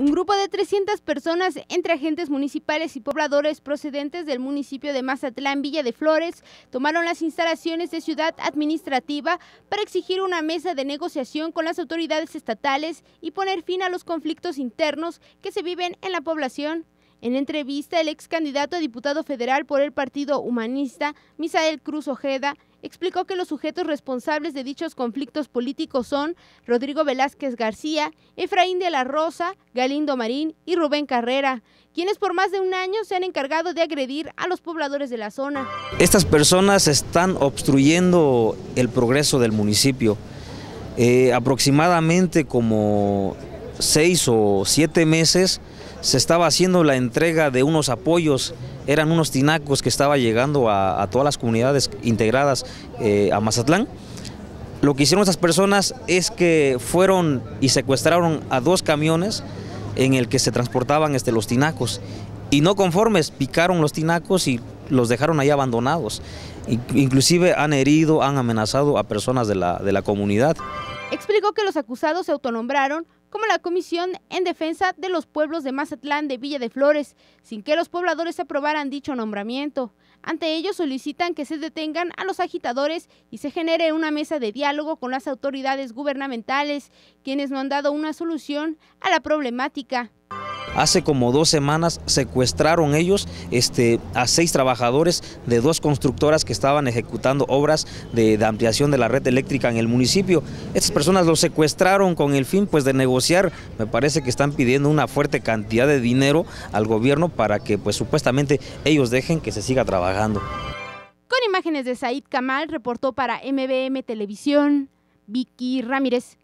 Un grupo de 300 personas entre agentes municipales y pobladores procedentes del municipio de Mazatlán, Villa de Flores, tomaron las instalaciones de Ciudad Administrativa para exigir una mesa de negociación con las autoridades estatales y poner fin a los conflictos internos que se viven en la población. En entrevista, el ex candidato a diputado federal por el Partido Humanista, Misael Cruz Ojeda, explicó que los sujetos responsables de dichos conflictos políticos son Rodrigo Velázquez García, Efraín de la Rosa, Galindo Marín y Rubén Carrera, quienes por más de un año se han encargado de agredir a los pobladores de la zona. Estas personas están obstruyendo el progreso del municipio. Eh, aproximadamente como seis o siete meses se estaba haciendo la entrega de unos apoyos, eran unos tinacos que estaba llegando a, todas las comunidades integradas eh, a Mazatlán. Lo que hicieron estas personas es que fueron y secuestraron a dos camiones en el que se transportaban este, los tinacos y no conformes picaron los tinacos y los dejaron ahí abandonados. Inclusive han herido, han amenazado a personas de la, de la comunidad. Explicó que los acusados se autonombraron como la Comisión en Defensa de los Pueblos de Mazatlán de Villa de Flores, sin que los pobladores aprobaran dicho nombramiento. Ante ello solicitan que se detengan a los agitadores y se genere una mesa de diálogo con las autoridades gubernamentales, quienes no han dado una solución a la problemática. Hace como dos semanas secuestraron ellos este, a seis trabajadores de dos constructoras que estaban ejecutando obras de, ampliación de la red eléctrica en el municipio. Estas personas los secuestraron con el fin pues, de negociar. Me parece que están pidiendo una fuerte cantidad de dinero al gobierno para que pues, supuestamente ellos dejen que se siga trabajando. Con imágenes de Said Kamal, reportó para MBM Televisión, Vicky Ramírez.